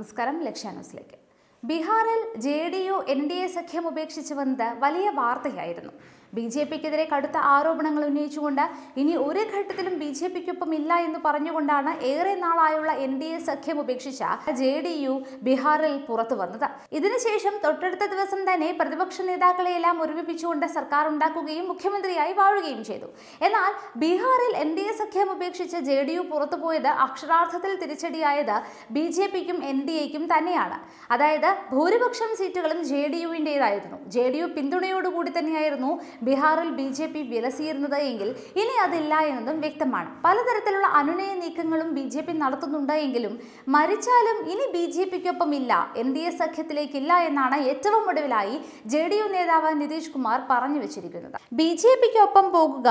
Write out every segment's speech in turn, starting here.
നമസ്കാരം ലക്ഷ്യ ന്യൂസിലേക്ക് ബീഹാറിൽ J D U N D A സഖ്യം ഉപേക്ഷിച്ചു വന്നത് വലിയ വാർത്തയായിരുന്നു ബി ജെ പിക്കെതിരെ കടുത്ത ആരോപണങ്ങൾ ഉന്നയിച്ചുകൊണ്ട് ഇനി ഒരു ഘട്ടത്തിലും ബി ജെ പിക്കൊപ്പം ഇല്ല എന്ന് പറഞ്ഞുകൊണ്ടാണ് ഏറെ നാളായുള്ള എൻ ഡി എ സഖ്യം ഉപേക്ഷിച്ച ജെ ഡി യു ബീഹാറിൽ പുറത്തു വന്നത് ഇതിനുശേഷം തൊട്ടടുത്ത ദിവസം തന്നെ പ്രതിപക്ഷ നേതാക്കളെയെല്ലാം ഒരുമിപ്പിച്ചുകൊണ്ട് സർക്കാർ ഉണ്ടാക്കുകയും മുഖ്യമന്ത്രിയായി വാഴുകയും ചെയ്തു എന്നാൽ ബീഹാറിൽ എൻ ഡി എ സഖ്യം ഉപേക്ഷിച്ച് ജെ ഡി യു പുറത്തുപോയത് അക്ഷരാർത്ഥത്തിൽ തിരിച്ചടിയായത് ബി ജെ പിക്കും എൻ ഡി എക്കും തന്നെയാണ് അതായത് ഭൂരിപക്ഷം സീറ്റുകളും ജെ ഡി യുവിൻ്റെതായിരുന്നു ജെ ഡി യു പിന്തുണയോടുകൂടി തന്നെയായിരുന്നു ബീഹാറിൽ ബി ജെ പി വിലസിയിരുന്നത് എങ്കിൽ ഇനി അതില്ല എന്നതും വ്യക്തമാണ് പലതരത്തിലുള്ള അനുനയ നീക്കങ്ങളും ബി ജെ പി നടത്തുന്നുണ്ട് എങ്കിലും മരിച്ചാലും ഇനി ബി ജെ പിക്കൊപ്പം ഇല്ല എൻ ഡി എ സഖ്യത്തിലേക്കില്ല എന്നാണ് ഏറ്റവും ഒടുവിലായി ജെ ഡി യു നേതാവ് നിതീഷ് കുമാർ പറഞ്ഞു വെച്ചിരിക്കുന്നത് ബി ജെ പിക്കൊപ്പം പോകുക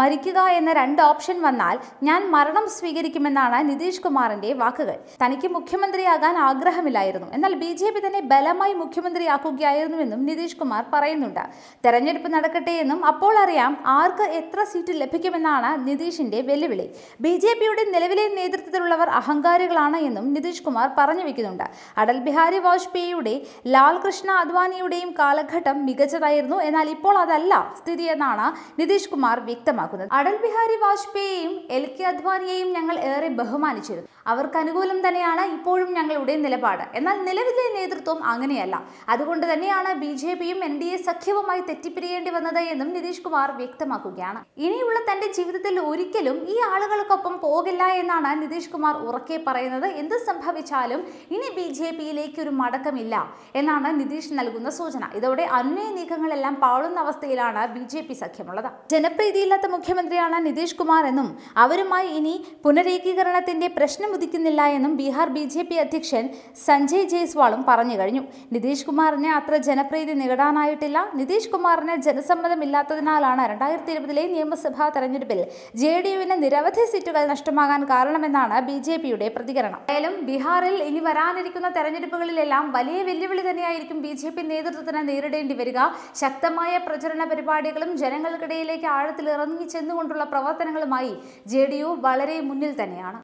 മരിക്കുക എന്ന രണ്ട് ഓപ്ഷൻ വന്നാൽ ഞാൻ മരണം സ്വീകരിക്കുമെന്നാണ് നിതീഷ് കുമാറിന്റെ വാക്കുകൾ തനിക്ക് മുഖ്യമന്ത്രിയാകാൻ ആഗ്രഹമില്ലായിരുന്നു എന്നാൽ ബി ജെ പി തന്നെ ബലമായി മുഖ്യമന്ത്രിയാക്കുകയായിരുന്നുവെന്നും നിതീഷ് കുമാർ പറയുന്നുണ്ട് തെരഞ്ഞെടുപ്പ് നടക്കട്ടെ എന്നും അപ്പോൾ അറിയാം ആർക്ക് എത്ര സീറ്റ് ലഭിക്കുമെന്നാണ് നിതീഷിന്റെ വെല്ലുവിളി ബി ജെ പിയുടെ നിലവിലെ നേതൃത്വത്തിലുള്ളവർ അഹങ്കാരികളാണ് എന്നും നിതീഷ് കുമാർ പറഞ്ഞു വെക്കുന്നുണ്ട് അടൽ ബിഹാരി വാജ്പേയിയുടെ ലാൽ കൃഷ്ണ അദ്വാനിയുടെയും കാലഘട്ടം മികച്ചതായിരുന്നു എന്നാൽ ഇപ്പോൾ അതല്ല സ്ഥിതി എന്നാണ് നിതീഷ് കുമാർ വ്യക്തമാക്കുന്നത് അടൽ ബിഹാരി വാജ്പേയിയെയും എൽ കെ അദ്വാനിയെയും ഞങ്ങൾ ഏറെ ബഹുമാനിച്ചിരുന്നു അവർക്ക് അനുകൂലം തന്നെയാണ് ഇപ്പോഴും ഞങ്ങളുടെ നിലപാട് എന്നാൽ നിലവിലെ നേതൃത്വം അങ്ങനെയല്ല അതുകൊണ്ട് തന്നെയാണ് ബി ജെ പിയും എൻ ഡി എ സഖ്യവുമായി തെറ്റിപ്പിരിയേണ്ടി വന്നത് ചെയ്യുന്നത് എന്നും നിതീഷ് കുമാർ വ്യക്തമാക്കുകയാണ് ഇനിയുള്ള തന്റെ ജീവിതത്തിൽ ഒരിക്കലും ഈ ആളുകൾക്കൊപ്പം പോകില്ല എന്നാണ് നിതീഷ് കുമാർ ഉറക്കെ പറയുന്നത് എന്ത് സംഭവിച്ചാലും ഇനി ബി ജെ പിയിലേക്ക് ഒരു മടക്കമില്ല എന്നാണ് നിതീഷ് നൽകുന്ന സൂചന ഇതോടെ അന്വയ നീക്കങ്ങളെല്ലാം പാളുന്ന അവസ്ഥയിലാണ് ബി ജെ പി സഖ്യമുള്ളത് ജനപ്രീതിയില്ലാത്ത മുഖ്യമന്ത്രിയാണ് നിതീഷ് കുമാർ എന്നും അവരുമായി ഇനി പുനരേകീകരണത്തിന്റെ പ്രശ്നം ഉദിക്കുന്നില്ല എന്നും ബീഹാർ ബി ജെ പി അധ്യക്ഷൻ സഞ്ജയ് ജയ്സ്വാളും പറഞ്ഞു കഴിഞ്ഞു നിതീഷ് കുമാറിന് അത്ര ജനപ്രീതി നേടാനായിട്ടില്ല നിതീഷ് കുമാറിന് ജനസമ്മ സമ്മതമില്ലാത്തതിനാലാണ് രണ്ടായിരത്തി ഇരുപതിലെ നിയമസഭാ തെരഞ്ഞെടുപ്പിൽ ജെ ഡി യുവിന് നിരവധി സീറ്റുകൾ നഷ്ടമാകാൻ കാരണമെന്നാണ് ബി ജെ പിയുടെ പ്രതികരണം ഏതായാലും ബീഹാറിൽ ഇനി വരാനിരിക്കുന്ന തെരഞ്ഞെടുപ്പുകളിലെല്ലാം വലിയ വെല്ലുവിളി തന്നെയായിരിക്കും ബി ജെ പി നേതൃത്വത്തിന് നേരിടേണ്ടി വരിക ശക്തമായ പ്രചരണ പരിപാടികളും ജനങ്ങൾക്കിടയിലേക്ക് ആഴത്തിൽ ഇറങ്ങി ചെന്നുകൊണ്ടുള്ള പ്രവർത്തനങ്ങളുമായി ജെ ഡി യു വളരെ മുന്നിൽ തന്നെയാണ്